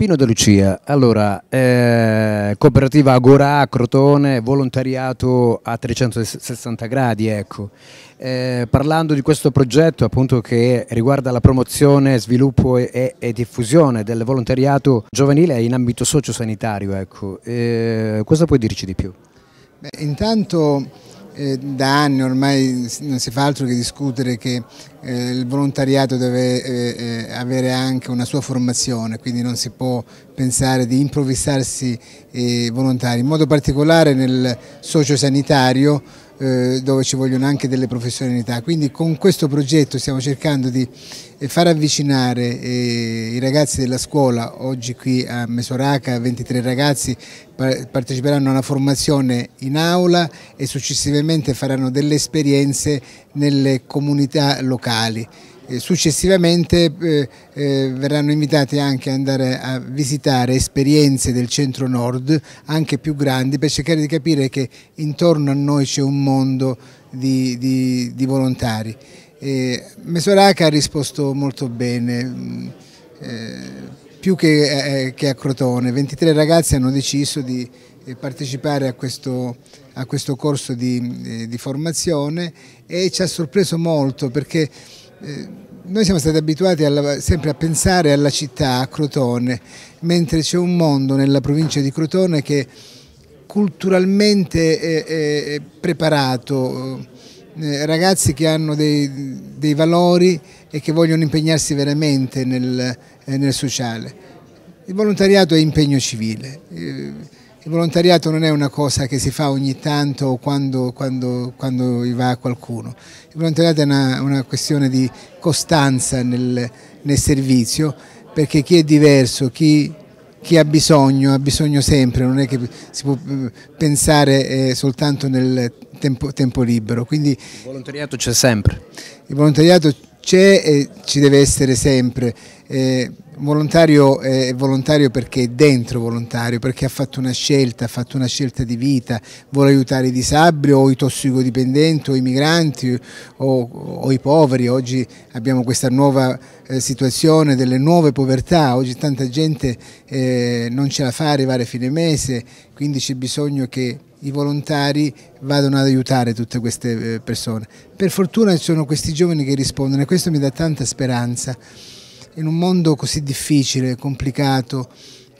Pino De Lucia, allora, eh, cooperativa Agora Crotone, volontariato a 360 gradi, ecco. Eh, parlando di questo progetto appunto che riguarda la promozione, sviluppo e, e diffusione del volontariato giovanile in ambito sociosanitario, ecco. Eh, cosa puoi dirci di più? Beh, intanto eh, da anni ormai non si fa altro che discutere che eh, il volontariato deve eh, avere anche una sua formazione, quindi non si può pensare di improvvisarsi volontari, in modo particolare nel socio sanitario. Eh, dove ci vogliono anche delle professionalità. Quindi con questo progetto stiamo cercando di eh, far avvicinare eh, i ragazzi della scuola, oggi qui a Mesoraca 23 ragazzi parteciperanno a una formazione in aula e successivamente faranno delle esperienze nelle comunità locali. Successivamente eh, eh, verranno invitati anche ad andare a visitare esperienze del centro nord, anche più grandi, per cercare di capire che intorno a noi c'è un mondo di, di, di volontari. Mesoraca ha risposto molto bene, mm, eh, più che, che, a Crotone. 23 ragazzi hanno deciso di partecipare a questo, a questo corso di, di, formazione e ci ha sorpreso molto perché noi siamo stati abituati alla, sempre a pensare alla città, a Crotone, mentre c'è un mondo nella provincia di Crotone che culturalmente è, è preparato, eh, ragazzi che hanno dei, dei, valori e che vogliono impegnarsi veramente nel, eh, nel sociale. Il volontariato è impegno civile. Eh, il volontariato non è una cosa che si fa ogni tanto o quando, quando, quando va qualcuno. Il volontariato è una, una questione di costanza nel, nel, servizio perché chi è diverso, chi, chi, ha bisogno, ha bisogno sempre, non è che si può eh, pensare eh, soltanto nel tempo, tempo libero. Quindi, il volontariato c'è sempre. Il volontariato c'è e ci deve essere sempre. Eh, volontario eh, è volontario perché è dentro volontario, perché ha fatto una scelta, ha fatto una scelta di vita, vuole aiutare i disabili o i tossicodipendenti o i migranti o, o i poveri. Oggi abbiamo questa nuova eh, situazione delle nuove povertà, oggi tanta gente eh, non ce la fa arrivare a fine mese, quindi c'è bisogno che i volontari vadano ad aiutare tutte queste eh, persone. Per fortuna ci sono questi giovani che rispondono e questo mi dà tanta speranza. In un mondo così difficile, complicato,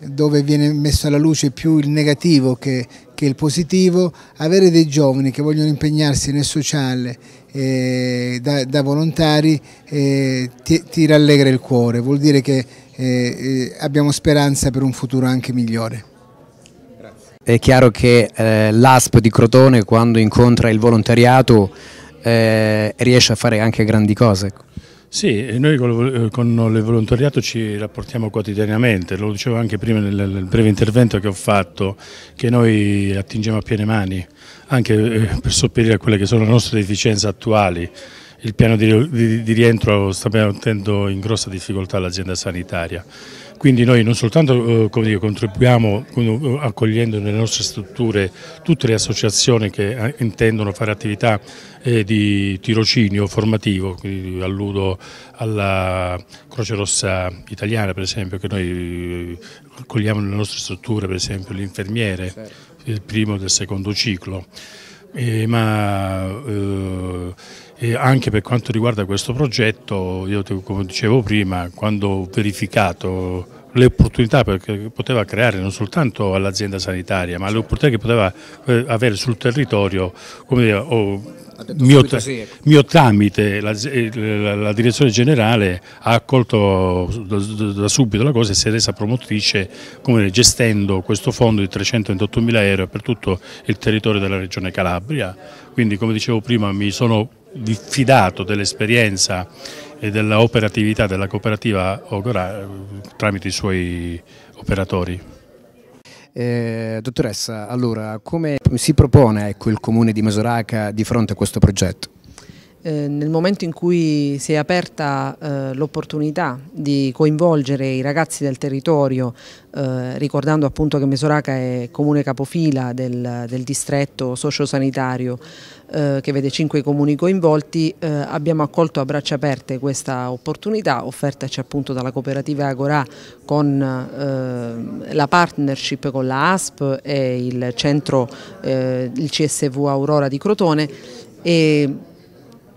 dove viene messo alla luce più il negativo che, che il positivo, avere dei giovani che vogliono impegnarsi nel sociale eh, da, da, volontari eh, ti, ti, rallegra il cuore, vuol dire che eh, eh abbiamo speranza per un futuro anche migliore è chiaro che eh, l'ASP di Crotone quando incontra il volontariato eh, riesce a fare anche grandi cose. Sì, noi eh, con il volontariato ci rapportiamo quotidianamente, lo dicevo anche prima nel breve intervento che ho fatto, che noi attingiamo a piene mani, anche eh, per sopperire a quelle che sono le nostre deficienze attuali. Il piano di, rientro sta mettendo in grossa difficoltà l'azienda sanitaria quindi noi non soltanto eh, dire, contribuiamo eh, accogliendo nelle nostre strutture tutte le associazioni che eh, intendono fare attività di tirocinio formativo, quindi alludo alla Croce Rossa Italiana per esempio, che noi accogliamo nelle nostre strutture per esempio l'infermiere, certo. il primo e del secondo ciclo eh, ma eh, anche per quanto riguarda questo progetto, io come dicevo prima, quando ho verificato le opportunità che poteva creare non soltanto all'azienda sanitaria, ma le certo. opportunità che poteva eh, avere sul territorio, come dire, oh, mio, sì. Ecco. mio, tramite la, la, la, direzione generale ha accolto da, da, subito la cosa e si è resa promotrice dire, gestendo questo fondo di 328 mila euro per tutto il territorio della regione Calabria, quindi come dicevo prima mi sono fidato dell'esperienza e della operatività della cooperativa Ogora eh, tramite i suoi operatori. Eh, dottoressa, allora come si propone ecco, il comune di Masoraca di fronte a questo progetto? Eh, nel momento in cui si è aperta eh, l'opportunità di coinvolgere i ragazzi del territorio, eh, ricordando appunto che Mesoraca è comune capofila del, del distretto sociosanitario eh, che vede cinque comuni coinvolti, eh, abbiamo accolto a braccia aperte questa opportunità offertaci appunto dalla cooperativa Agorà con la partnership con la ASP e il centro, il CSV Aurora di Crotone e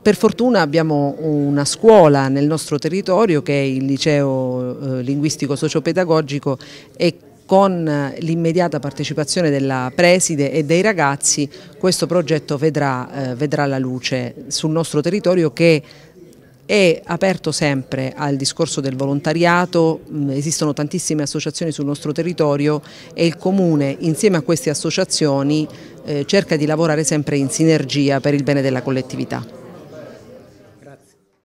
per fortuna abbiamo una scuola nel nostro territorio che è il liceo eh, linguistico sociopedagogico e con l'immediata partecipazione della preside e dei ragazzi questo progetto vedrà, eh, vedrà la luce sul nostro territorio che è aperto sempre al discorso del volontariato, mm, esistono tantissime associazioni sul nostro territorio e il Comune insieme a queste associazioni eh, cerca di lavorare sempre in sinergia per il bene della collettività.